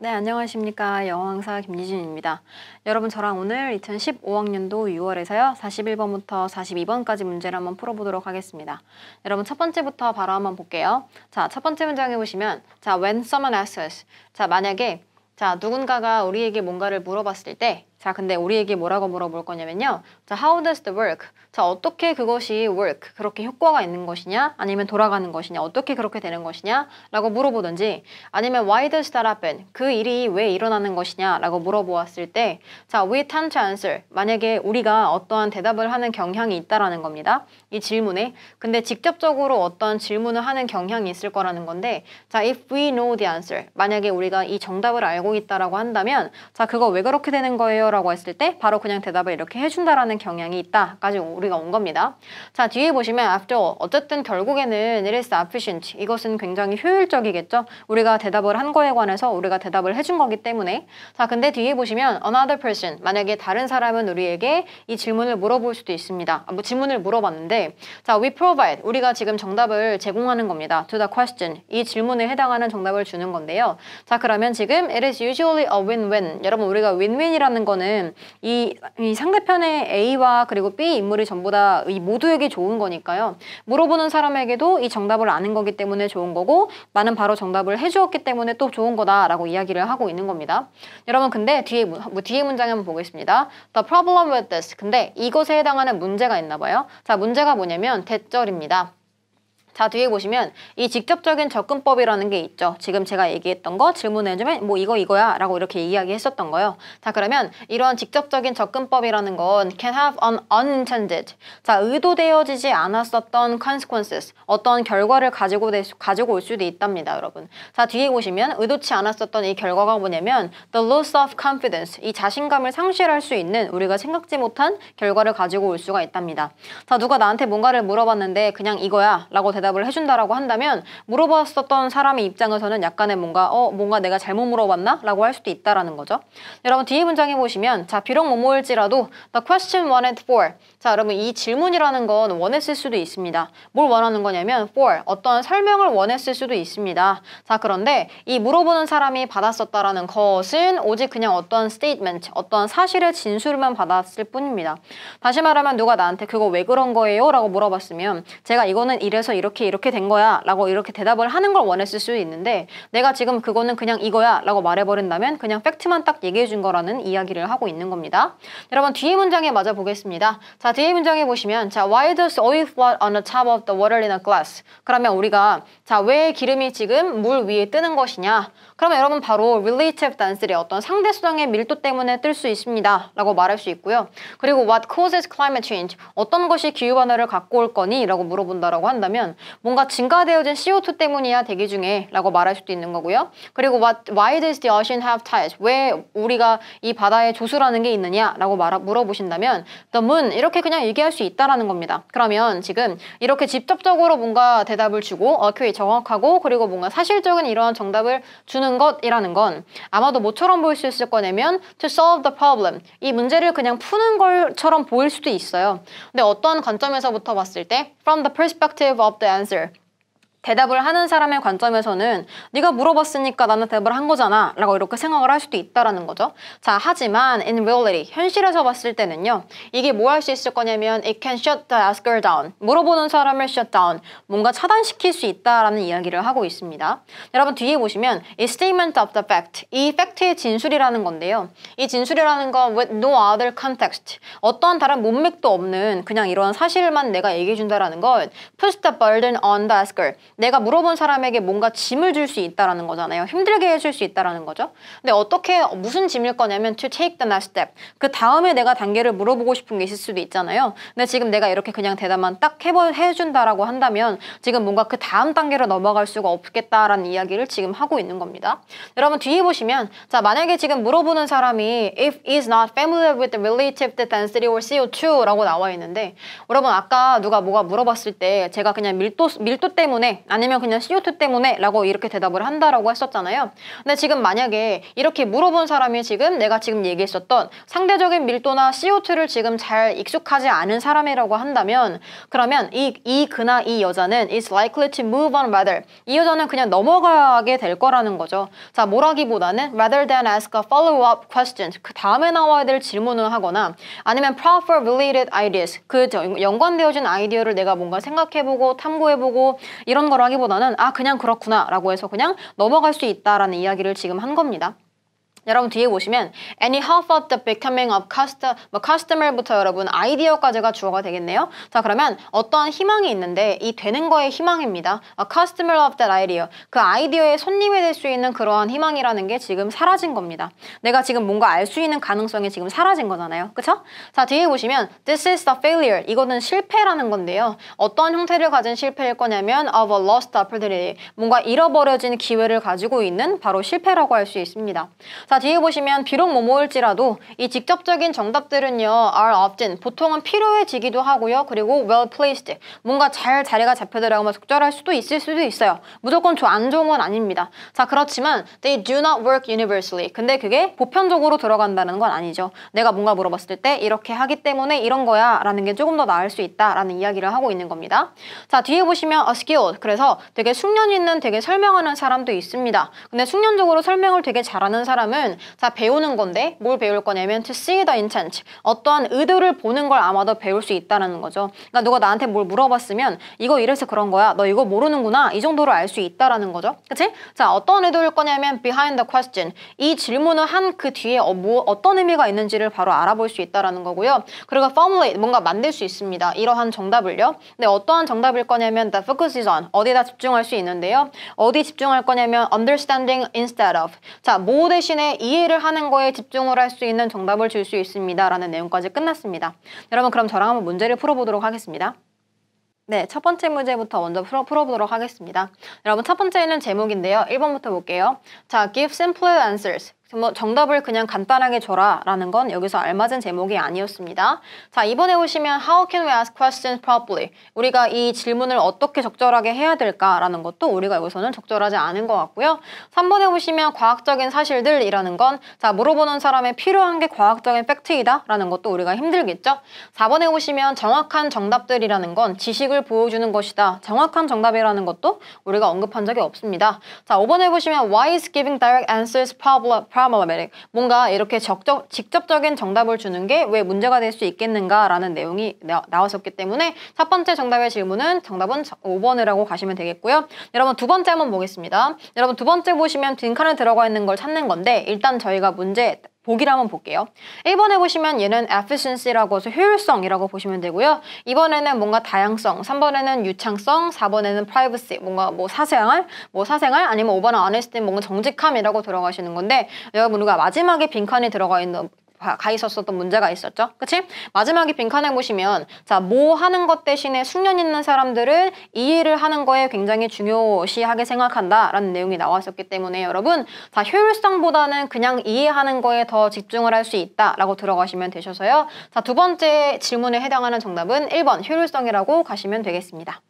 네, 안녕하십니까. 영어사 김유진입니다. 여러분, 저랑 오늘 2015학년도 6월에서요, 41번부터 42번까지 문제를 한번 풀어보도록 하겠습니다. 여러분, 첫 번째부터 바로 한번 볼게요. 자, 첫 번째 문장해 보시면, 자, when someone asks s 자, 만약에, 자, 누군가가 우리에게 뭔가를 물어봤을 때, 자, 근데 우리에게 뭐라고 물어볼 거냐면요. 자, how does the work? 자, 어떻게 그것이 work, 그렇게 효과가 있는 것이냐? 아니면 돌아가는 것이냐? 어떻게 그렇게 되는 것이냐? 라고 물어보든지 아니면 why does that happen? 그 일이 왜 일어나는 것이냐? 라고 물어보았을 때 자, we tend to answer. 만약에 우리가 어떠한 대답을 하는 경향이 있다라는 겁니다. 이 질문에. 근데 직접적으로 어떠한 질문을 하는 경향이 있을 거라는 건데 자, if we know the answer. 만약에 우리가 이 정답을 알고 있다라고 한다면 자, 그거 왜 그렇게 되는 거예요? 뭐라고 했을 때 바로 그냥 대답을 이렇게 해준다라는 경향이 있다까지 우리가 온 겁니다. 자 뒤에 보시면 after all. 어쨌든 결국에는 it is efficient 이것은 굉장히 효율적이겠죠. 우리가 대답을 한 거에 관해서 우리가 대답을 해 준 거기 때문에 자 근데 뒤에 보시면 another person 만약에 다른 사람은 우리에게 이 질문을 물어볼 수도 있습니다. 아, 뭐 질문을 물어봤는데 자 we provide 우리가 지금 정답을 제공하는 겁니다. to the question 이 질문에 해당하는 정답을 주는 건데요. 자 그러면 지금 it is usually a win-win 여러분 우리가 win-win이라는 거는 보면은 이, 이 상대편의 A와 그리고 B 인물이 전부 다이 모두에게 좋은 거니까요. 물어보는 사람에게도 이 정답을 아는 거기 때문에 좋은 거고 나는 바로 정답을 해주었기 때문에 또 좋은 거다라고 이야기를 하고 있는 겁니다. 여러분 근데 뒤에, 뭐, 뒤에 문장 한번 보겠습니다. The problem with this. 근데 이것에 해당하는 문제가 있나 봐요. 자 문제가 뭐냐면 대절입니다. 자 뒤에 보시면 이 직접적인 접근법이라는 게 있죠. 지금 제가 얘기했던 거 질문해주면 뭐 이거 이거야 라고 이렇게 이야기했었던 거예요. 자 그러면 이런 직접적인 접근법이라는 건 can have an unintended 자 의도되어지지 않았었던 consequences 어떤 결과를 가지고, 될 수, 가지고 올 수도 있답니다 여러분. 자 뒤에 보시면 의도치 않았었던 이 결과가 뭐냐면 the loss of confidence 이 자신감을 상실할 수 있는 우리가 생각지 못한 결과를 가지고 올 수가 있답니다. 자 누가 나한테 뭔가를 물어봤는데 그냥 이거야 라고 대답 대답을 해준다라고 한다면 물어봤었던 사람의 입장에서는 약간의 뭔가 어 뭔가 내가 잘못 물어봤나? 라고 할 수도 있다라는 거죠. 여러분 뒤에 문장에 보시면 자 비록 뭐뭐일지라도 the question wanted for 자 여러분 이 질문이라는 건 원했을 수도 있습니다. 뭘 원하는 거냐면 for 어떤 설명을 원했을 수도 있습니다. 자 그런데 이 물어보는 사람이 받았었다라는 것은 오직 그냥 어떤 statement 어떤 사실의 진술만 받았을 뿐입니다. 다시 말하면 누가 나한테 그거 왜 그런 거예요? 라고 물어봤으면 제가 이거는 이래서 이렇게 이렇게 이렇게 된 거야 라고 이렇게 대답을 하는 걸 원했을 수 있는데 내가 지금 그거는 그냥 이거야 라고 말해버린다면 그냥 팩트만 딱 얘기해 준 거라는 이야기를 하고 있는 겁니다. 여러분 뒤에 문장에 맞아 보겠습니다. 자 뒤에 문장에 보시면 자 Why does oil float on the top of the water in a glass? 그러면 우리가 자왜 기름이 지금 물 위에 뜨는 것이냐 그러면 여러분 바로 relative 단수의 어떤 상대수정의 밀도 때문에 뜰 수 있습니다 라고 말할 수 있고요. 그리고 what causes climate change? 어떤 것이 기후변화를 갖고 올 거니? 라고 물어본다라고 한다면 뭔가 증가되어진 CO2 때문이야 대기 중에 라고 말할 수도 있는 거고요. 그리고 what, why does the ocean have tides? 왜 우리가 이 바다에 조수라는 게 있느냐 라고 말하, 물어보신다면 the moon 이렇게 그냥 얘기할 수 있다라는 겁니다. 그러면 지금 이렇게 직접적으로 뭔가 대답을 주고 어큐이 정확하고 그리고 뭔가 사실적인 이러한 정답을 주는 것이라는 건 아마도 모처럼 보일 수 있을 거냐면 to solve the problem 이 문제를 그냥 푸는 것처럼 보일 수도 있어요. 근데 어떤 관점에서부터 봤을 때 from the perspective of the answer. 대답을 하는 사람의 관점에서는 네가 물어봤으니까 나는 대답을 한 거잖아 라고 이렇게 생각을 할 수도 있다라는 거죠 자 하지만 in reality 현실에서 봤을 때는요 이게 뭐 할 수 있을 거냐면 it can shut the asker down 물어보는 사람을 shut down 뭔가 차단시킬 수 있다라는 이야기를 하고 있습니다 여러분 뒤에 보시면 이 statement of the fact 이 팩트의 진술이라는 건데요 이 진술이라는 건 with no other context 어떠한 다른 문맥도 없는 그냥 이런 사실만 내가 얘기해 준다라는 걸 push the burden on the asker 내가 물어본 사람에게 뭔가 짐을 줄 수 있다라는 거잖아요. 힘들게 해줄 수 있다라는 거죠. 근데 어떻게 무슨 짐일 거냐면 to take the next step. 그 다음에 내가 단계를 물어보고 싶은 게 있을 수도 있잖아요. 근데 지금 내가 이렇게 그냥 대답만 딱 해버, 해준다라고 한다면 지금 뭔가 그 다음 단계로 넘어갈 수가 없겠다라는 이야기를 지금 하고 있는 겁니다. 여러분 뒤에 보시면 자 만약에 지금 물어보는 사람이 if is not familiar with the relative density or CO2라고 나와 있는데 여러분 아까 누가 뭐가 물어봤을 때 제가 그냥 밀도 밀도 때문에 아니면 그냥 CO2 때문에 라고 이렇게 대답을 한다라고 했었잖아요. 근데 지금 만약에 이렇게 물어본 사람이 지금 내가 지금 얘기했었던 상대적인 밀도나 CO2를 지금 잘 익숙하지 않은 사람이라고 한다면 그러면 이, 이 그나 이 여자는 is likely to move on rather 이 여자는 그냥 넘어가게 될 거라는 거죠. 자, 뭐라기보다는 rather than ask a follow-up question 그 다음에 나와야 될 질문을 하거나 아니면 proper related ideas 그 연관되어진 아이디어를 내가 뭔가 생각해보고 탐구해보고 이런 거라기보다는 아 그냥 그렇구나 라고 해서 그냥 넘어갈 수 있다라는 이야기를 지금 한 겁니다. 여러분 뒤에 보시면 any half of the becoming of c u s t o m 뭐 customer부터 여러분 아이디어까지가 주어가 되겠네요. 자 그러면 어떠한 희망이 있는데 이 되는 거의 희망입니다. A 어, customer of that idea. 그 아이디어의 손님이 될 수 있는 그러한 희망이라는 게 지금 사라진 겁니다. 내가 지금 뭔가 알 수 있는 가능성이 지금 사라진 거잖아요. 그쵸? 자 뒤에 보시면 this is the failure. 이거는 실패라는 건데요. 어떤 형태를 가진 실패일 거냐면 of a lost opportunity. 뭔가 잃어버려진 기회를 가지고 있는 바로 실패라고 할 수 있습니다. 자, 자, 뒤에 보시면 비록 뭐뭐일지라도 이 직접적인 정답들은요, are often, 보통은 필요해지기도 하고요. 그리고 well placed, 뭔가 잘 자리가 잡혀들어가면 적절할 수도 있을 수도 있어요. 무조건 저안 좋은 건 아닙니다. 자, 그렇지만 they do not work universally. 근데 그게 보편적으로 들어간다는 건 아니죠. 내가 뭔가 물어봤을 때 이렇게 하기 때문에 이런 거야 라는 게 조금 더 나을 수 있다라는 이야기를 하고 있는 겁니다. 자, 뒤에 보시면 a skill, 그래서 되게 숙련 있는 되게 설명하는 사람도 있습니다. 근데 숙련적으로 설명을 되게 잘하는 사람은 이는자 배우는 건데 뭘 배울 거냐면 to see the intent 어떠한 의도를 보는 걸 아마도 배울 수 있다는 거죠. 그러니까 누가 나한테 뭘 물어봤으면 이거 이래서 그런 거야. 너 이거 모르는구나. 이 정도로 알 수 있다라는 거죠. 그치? 자 어떤 의도일 거냐면 behind the question 이 질문을 한 그 뒤에 어, 뭐, 어떤 의미가 있는지를 바로 알아볼 수 있다라는 거고요. 그리고 formulate 뭔가 만들 수 있습니다. 이러한 정답을요. 근데 어떠한 정답일 거냐면 the focus is on 어디다 집중할 수 있는데요. 어디 집중할 거냐면 understanding instead of 자, 뭐 대신에 이해를 하는 거에 집중을 할 수 있는 정답을 줄 수 있습니다. 라는 내용까지 끝났습니다. 여러분 그럼 저랑 한번 문제를 풀어보도록 하겠습니다. 네, 첫 번째 문제부터 먼저 풀어, 보도록 하겠습니다. 여러분, 첫 번째는 제목인데요. 1번부터 볼게요. 자, give simple answers. 뭐 정답을 그냥 간단하게 줘라 라는 건 여기서 알맞은 제목이 아니었습니다. 자, 이번에 오시면 How can we ask questions properly? 우리가 이 질문을 어떻게 적절하게 해야 될까라는 것도 우리가 여기서는 적절하지 않은 것 같고요. 3번에 보시면 과학적인 사실들이라는 건 자, 물어보는 사람의 필요한 게 과학적인 팩트이다 라는 것도 우리가 힘들겠죠. 4번에 보시면 정확한 정답들이라는 건 지식을 보여주는 것이다. 정확한 정답이라는 것도 우리가 언급한 적이 없습니다. 자, 5번에 보시면 Why is giving direct answers problem 드라마와 매력 뭔가 이렇게 적적, 직접적인 정답을 주는 게 왜 문제가 될 수 있겠는가라는 내용이 나, 나왔었기 때문에 첫 번째 정답의 질문은 정답은 5번이라고 가시면 되겠고요. 여러분 두 번째 한번 보겠습니다. 여러분 두 번째 보시면 빈칸에 들어가 있는 걸 찾는 건데 일단 저희가 문제 보기를 한번 볼게요. 1번에 보시면 얘는 efficiency라고 해서 효율성이라고 보시면 되고요. 2번에는 뭔가 다양성, 3번에는 유창성, 4번에는 privacy, 뭔가 뭐 사생활, 뭐 사생활 아니면 5번은 honesty, 뭔가 정직함이라고 들어가시는 건데 여러분 우리가 마지막에 빈칸이 들어가 있는 가 있었었던 문제가 있었죠. 그치? 마지막에 빈칸에 보시면 자, 뭐 하는 것 대신에 숙련 있는 사람들은 이해를 하는 거에 굉장히 중요시하게 생각한다 라는 내용이 나왔었기 때문에 여러분 자, 효율성보다는 그냥 이해하는 거에 더 집중을 할 수 있다 라고 들어가시면 되셔서요. 자, 두 번째 질문에 해당하는 정답은 1번 효율성이라고 가시면 되겠습니다.